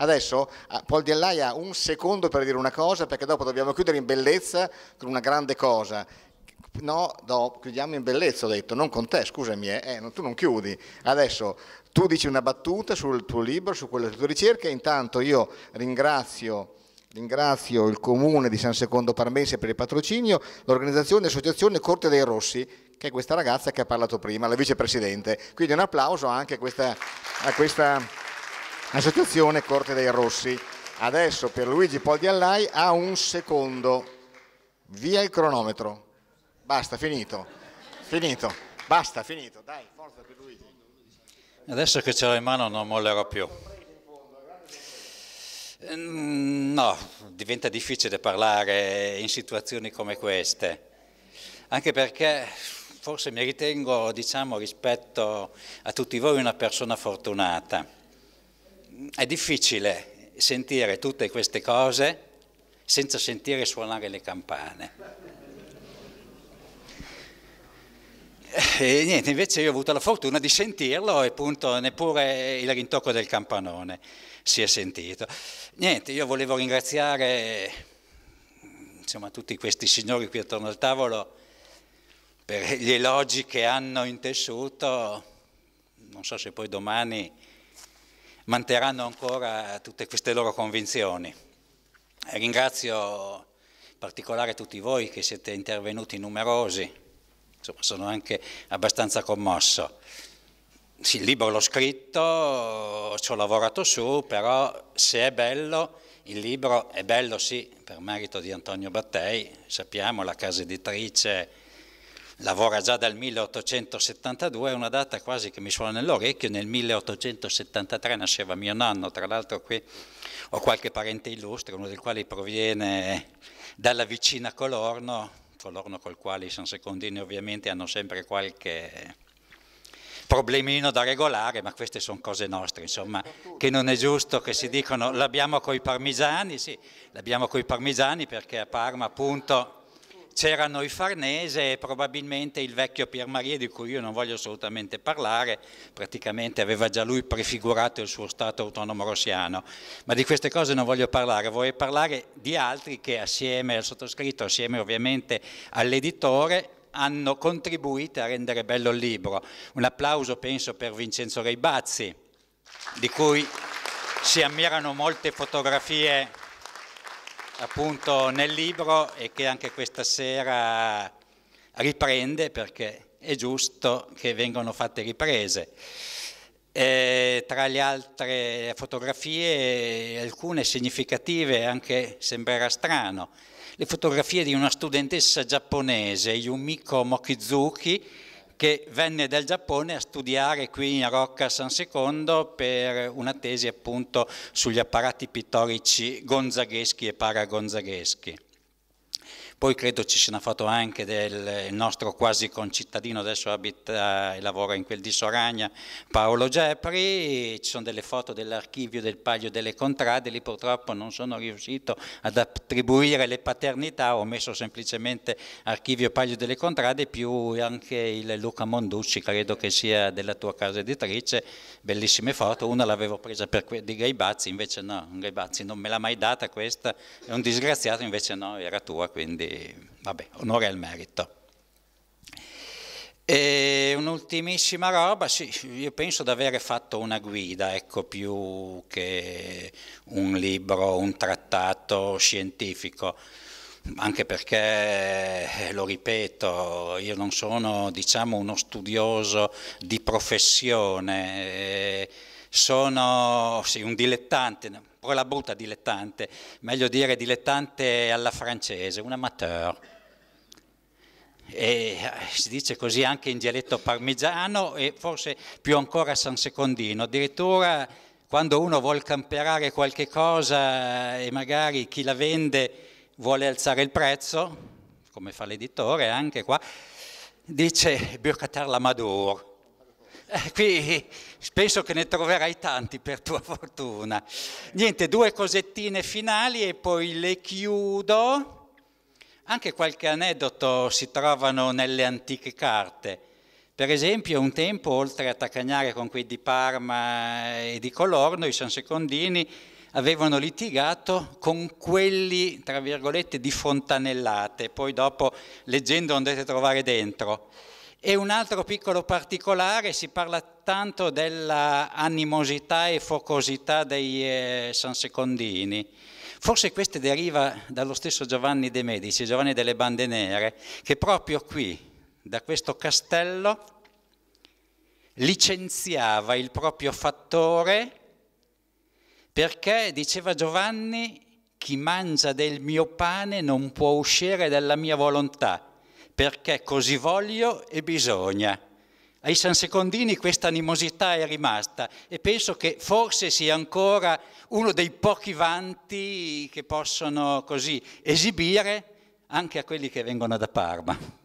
Adesso eh, Paul Di ha un secondo per dire una cosa perché dopo dobbiamo chiudere in bellezza con una grande cosa. No, no, chiudiamo in bellezza, ho detto, non con te, scusami, eh, eh, tu non chiudi. Adesso tu dici una battuta sul tuo libro, su quelle tue ricerche, intanto io ringrazio... Ringrazio il comune di San Secondo Parmense per il patrocinio, l'organizzazione e associazione Corte dei Rossi, che è questa ragazza che ha parlato prima, la vicepresidente. Quindi un applauso anche a questa, a questa la Associazione Corte dei Rossi. Adesso per Luigi Pol Allai ha un secondo. Via il cronometro. Basta, finito. Finito. Basta, finito. Dai, forza per Luigi. Adesso che ce l'ho in mano non mollerò più. Mm, no, diventa difficile parlare in situazioni come queste, anche perché forse mi ritengo, diciamo, rispetto a tutti voi una persona fortunata è difficile sentire tutte queste cose senza sentire suonare le campane. E niente, invece io ho avuto la fortuna di sentirlo e appunto neppure il rintocco del campanone si è sentito. Niente, io volevo ringraziare insomma, tutti questi signori qui attorno al tavolo per gli elogi che hanno intessuto. Non so se poi domani manterranno ancora tutte queste loro convinzioni. Ringrazio in particolare tutti voi che siete intervenuti numerosi, insomma sono anche abbastanza commosso. Sì, il libro l'ho scritto, ci ho lavorato su, però se è bello, il libro è bello sì, per merito di Antonio Battei, sappiamo, la casa editrice lavora già dal 1872, è una data quasi che mi suona nell'orecchio, nel 1873 nasceva mio nonno, tra l'altro qui ho qualche parente illustre, uno del quale proviene dalla vicina Colorno, Colorno col quale i San Secondini ovviamente hanno sempre qualche problemino da regolare, ma queste sono cose nostre, insomma, che non è giusto che si dicano l'abbiamo coi parmigiani, sì, l'abbiamo coi parmigiani perché a Parma appunto c'erano i Farnese e probabilmente il vecchio Pier Piermarie di cui io non voglio assolutamente parlare, praticamente aveva già lui prefigurato il suo Stato autonomo rossiano, ma di queste cose non voglio parlare, vorrei parlare di altri che assieme al sottoscritto, assieme ovviamente all'editore, hanno contribuito a rendere bello il libro. Un applauso penso per Vincenzo Reibazzi, di cui si ammirano molte fotografie appunto nel libro e che anche questa sera riprende perché è giusto che vengano fatte riprese. E eh, tra le altre fotografie, alcune significative, anche sembrerà strano, le fotografie di una studentessa giapponese, Yumiko Mokizuki, che venne dal Giappone a studiare qui in Rocca San Secondo per una tesi appunto sugli apparati pittorici gonzagheschi e paragonzagheschi. Poi credo ci sia una foto anche del nostro quasi concittadino, adesso abita e lavora in quel di Soragna, Paolo Gepri, ci sono delle foto dell'archivio del Paglio delle Contrade, lì purtroppo non sono riuscito ad attribuire le paternità, ho messo semplicemente archivio Paglio delle Contrade più anche il Luca Monducci, credo che sia della tua casa editrice, bellissime foto, una l'avevo presa per, di Gaibazzi, invece no, Gaibazzi non me l'ha mai data questa, è un disgraziato, invece no, era tua, quindi vabbè, onore al merito. E un'ultimissima roba, sì, io penso di avere fatto una guida, ecco, più che un libro, un trattato scientifico, anche perché, eh, lo ripeto, io non sono, diciamo, uno studioso di professione, eh, sono sì, un dilettante, la brutta dilettante, meglio dire dilettante alla francese, un amateur. E eh, si dice così anche in dialetto parmigiano e forse più ancora San Secondino, addirittura quando uno vuole camperare qualche cosa e magari chi la vende vuole alzare il prezzo, come fa l'editore anche qua, dice Burkhatar Lamadour, eh, qui penso che ne troverai tanti per tua fortuna. Niente, due cosettine finali e poi le chiudo. Anche qualche aneddoto si trovano nelle antiche carte. Per esempio, un tempo, oltre a tacagnare con quei di Parma e di Colorno, i Sansecondini avevano litigato con quelli, tra virgolette, di Fontanellate. Poi dopo, leggendo, andate a trovare dentro. E un altro piccolo particolare, si parla tanto dell'animosità e focosità dei eh, sansecondini. Forse questo deriva dallo stesso Giovanni de' Medici, Giovanni delle Bande Nere, che proprio qui, da questo castello, licenziava il proprio fattore perché, diceva Giovanni, chi mangia del mio pane non può uscire dalla mia volontà perché così voglio e bisogna. Ai sansecondini questa animosità è rimasta e penso che forse sia ancora uno dei pochi vanti che possono così esibire anche a quelli che vengono da Parma.